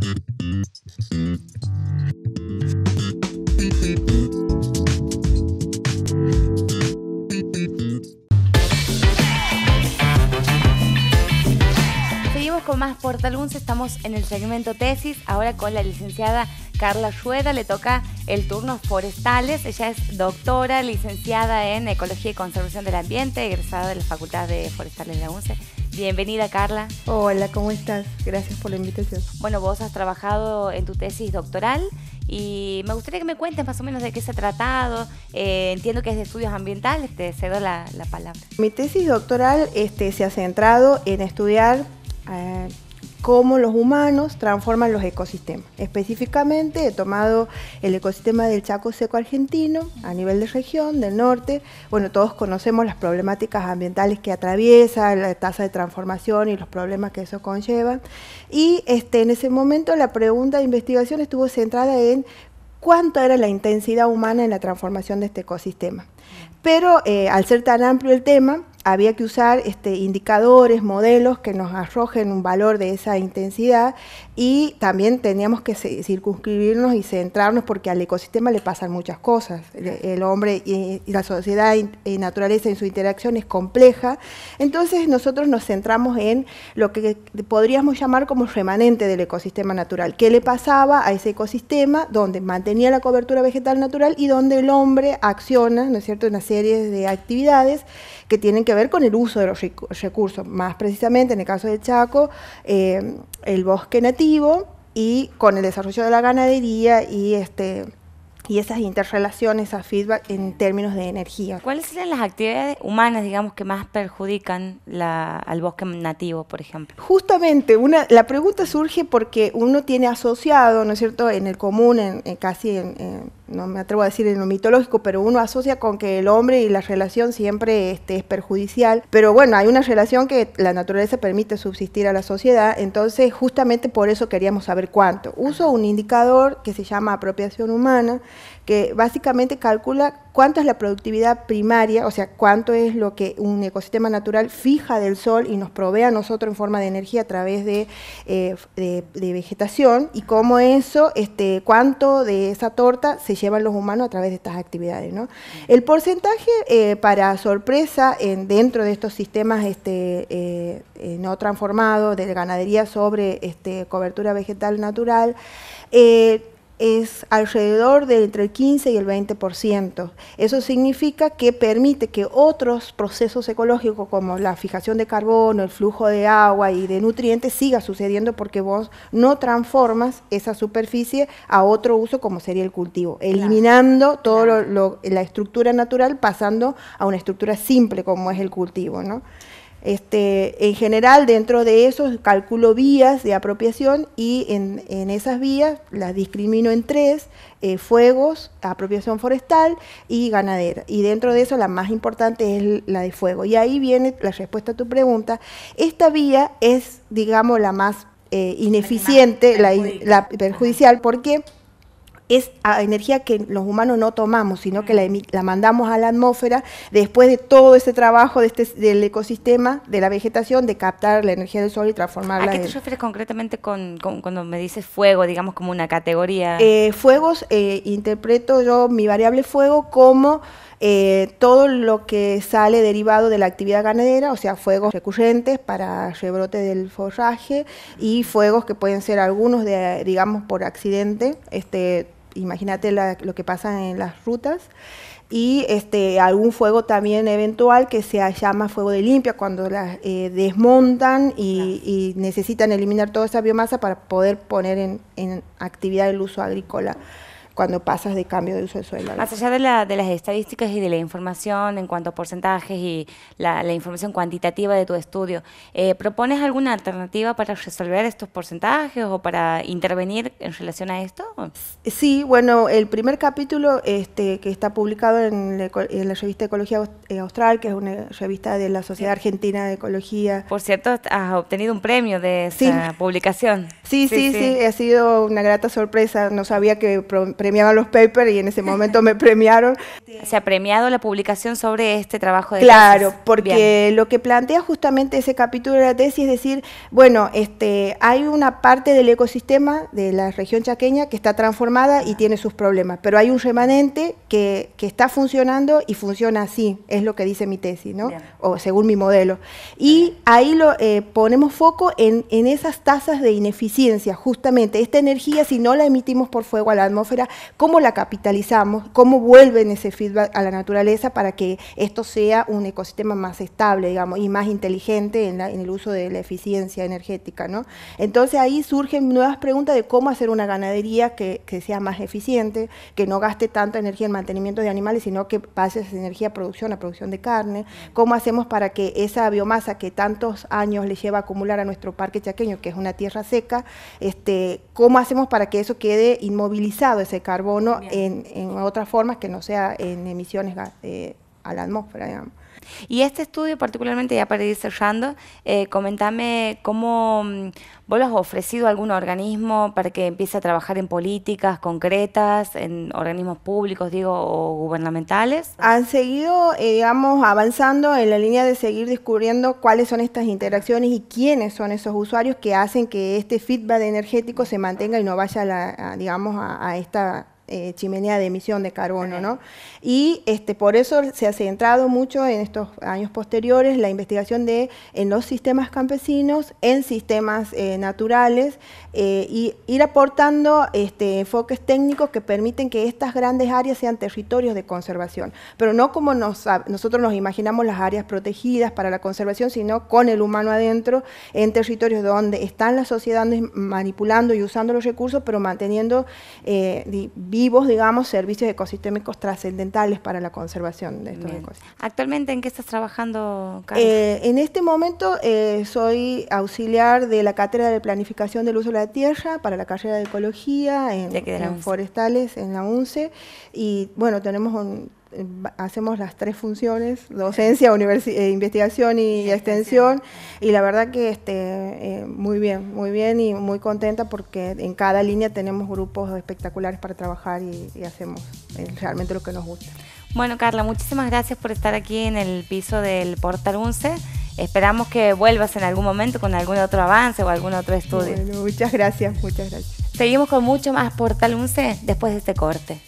Thank you. Más Portal 11, Estamos en el segmento tesis, ahora con la licenciada Carla Rueda. Le toca el turno forestales. Ella es doctora, licenciada en Ecología y Conservación del Ambiente, egresada de la Facultad de Forestales de la UNCE. Bienvenida, Carla. Hola, ¿cómo estás? Gracias por la invitación. Bueno, vos has trabajado en tu tesis doctoral y me gustaría que me cuentes más o menos de qué se ha tratado. Eh, entiendo que es de estudios ambientales, te cedo la, palabra. Mi tesis doctoral este, se ha centrado en estudiar cómo los humanos transforman los ecosistemas. Específicamente he tomado el ecosistema del Chaco Seco argentino a nivel de región, del norte. Bueno, todos conocemos las problemáticas ambientales que atraviesa, la tasa de transformación y los problemas que eso conlleva. Y este, en ese momento la pregunta de investigación estuvo centrada en cuánto era la intensidad humana en la transformación de este ecosistema. Pero eh, al ser tan amplio el tema, había que usar este, indicadores, modelos que nos arrojen un valor de esa intensidad y también teníamos que circunscribirnos y centrarnos porque al ecosistema le pasan muchas cosas. El, hombre y, la sociedad y naturaleza en su interacción es compleja. Entonces nosotros nos centramos en lo que podríamos llamar como remanente del ecosistema natural. ¿Qué le pasaba a ese ecosistema donde mantenía la cobertura vegetal natural y donde el hombre acciona, ¿no es cierto?, una serie de actividades que tienen que ver con el uso de los recursos, más precisamente en el caso del Chaco, eh, el bosque nativo y con el desarrollo de la ganadería y este y esas interrelaciones, esas feedback en términos de energía. ¿Cuáles serían las actividades humanas, digamos, que más perjudican al bosque nativo, por ejemplo? Justamente, una, la pregunta surge porque uno tiene asociado, ¿no es cierto?, en el común, en, casi en no me atrevo a decir en lo mitológico, pero uno asocia con que el hombre y la relación siempre este, es perjudicial. Pero bueno, hay una relación que la naturaleza permite subsistir a la sociedad, entonces justamente por eso queríamos saber cuánto. Uso un indicador que se llama apropiación humana, que básicamente calcula cuánto es la productividad primaria, o sea, cuánto es lo que un ecosistema natural fija del sol y nos provee a nosotros en forma de energía a través de, eh, vegetación y cómo eso, este, cuánto de esa torta se llevan los humanos a través de estas actividades. ¿no? El porcentaje, eh, para sorpresa, en, dentro de estos sistemas este, eh, no transformados de ganadería sobre este, cobertura vegetal natural, es alrededor de entre el 15 y el 20%. Eso significa que permite que otros procesos ecológicos como la fijación de carbono, el flujo de agua y de nutrientes siga sucediendo porque vos no transformas esa superficie a otro uso como sería el cultivo, eliminando toda la estructura natural pasando a una estructura simple como es el cultivo, este, en general, dentro de eso, calculo vías de apropiación y en, esas vías las discrimino en tres, eh, fuegos, apropiación forestal y ganadera. Y dentro de eso, la más importante es la de fuego. Y ahí viene la respuesta a tu pregunta. Esta vía es, digamos, la más eh, ineficiente, la, perjudicial. la perjudicial, porque es energía que los humanos no tomamos, sino que la, la mandamos a la atmósfera después de todo ese trabajo de este, del ecosistema, de la vegetación, de captar la energía del sol y transformarla. ¿A qué te refieres concretamente cuando me dices fuego, digamos como una categoría? Eh, fuegos, eh, interpreto yo mi variable fuego como... Eh, todo lo que sale derivado de la actividad ganadera, o sea, fuegos recurrentes para rebrote del forraje y fuegos que pueden ser algunos, de, digamos, por accidente, este, imagínate lo que pasa en las rutas y este, algún fuego también eventual que se llama fuego de limpia cuando las eh, desmontan y, y, necesitan eliminar toda esa biomasa para poder poner en, en actividad el uso agrícola cuando pasas de cambio de uso de suelo. Más allá de, las estadísticas y de la información en cuanto a porcentajes y la, información cuantitativa de tu estudio, eh, ¿propones alguna alternativa para resolver estos porcentajes o para intervenir en relación a esto? Sí, bueno, el primer capítulo este, que está publicado en, la, revista Ecología eh, Austral, que es una revista de la Sociedad Argentina de Ecología. Por cierto, has obtenido un premio de esa publicación. Sí, sí, sí, ha sido una grata sorpresa. No sabía que premiaban los papers y en ese momento me premiaron. Se ha premiado la publicación sobre este trabajo de Claro, porque lo que plantea justamente ese capítulo de la tesis es decir, bueno, este, hay una parte del ecosistema de la región chaqueña que está transformada y tiene sus problemas, pero hay un remanente que, está funcionando y funciona así, es lo que dice mi tesis, ¿no? O según mi modelo. Y ahí lo eh, ponemos foco en esas tasas de ineficiencia, justamente. Esta energía, si no la emitimos por fuego a la atmósfera, cómo la capitalizamos, cómo vuelven ese feedback a la naturaleza para que esto sea un ecosistema más estable, digamos, y más inteligente en, el uso de la eficiencia energética, Entonces ahí surgen nuevas preguntas de cómo hacer una ganadería que, sea más eficiente, que no gaste tanta energía en mantenimiento de animales, sino que pase esa energía a producción, a producción de carne, cómo hacemos para que esa biomasa que tantos años le lleva a acumular a nuestro parque chaqueño, que es una tierra seca, este, cómo hacemos para que eso quede inmovilizado, ese carbono en, otras formas que no sea en emisiones eh, a la atmósfera, digamos. Y este estudio particularmente, ya para ir cerrando, eh, comentame cómo mm, vos lo has ofrecido a algún organismo para que empiece a trabajar en políticas concretas, en organismos públicos, digo, o gubernamentales. Han seguido, eh, digamos, avanzando en la línea de seguir descubriendo cuáles son estas interacciones y quiénes son esos usuarios que hacen que este feedback energético se mantenga y no vaya, digamos, a esta eh, chimenea de emisión de carbono, ¿no? Y este, por eso se ha centrado mucho en estos años posteriores la investigación de en los sistemas campesinos, en sistemas eh, naturales eh, y ir aportando este, enfoques técnicos que permiten que estas grandes áreas sean territorios de conservación, pero no como nosotros nos imaginamos las áreas protegidas para la conservación, sino con el humano adentro, en territorios donde están las sociedades manipulando y usando los recursos, pero manteniendo bien eh, vos, digamos, servicios ecosistémicos trascendentales para la conservación de estos ecosistemas. ¿Actualmente en qué estás trabajando, Carlos? Eh, en este momento eh, soy auxiliar de la Cátedra de Planificación del Uso de la Tierra para la carrera de Ecología en, en Forestales en la UNCE y bueno, tenemos un eh, hacemos las tres funciones, docencia, eh, investigación y, extensión, y la verdad que este, eh, muy bien, muy bien y muy contenta porque en cada línea tenemos grupos espectaculares para trabajar y, hacemos realmente lo que nos gusta. Bueno, Carla, muchísimas gracias por estar aquí en el piso del Portal 11. Esperamos que vuelvas en algún momento con algún otro avance o algún otro estudio. muchas gracias, muchas gracias. Seguimos con mucho más Portal 11 después de este corte.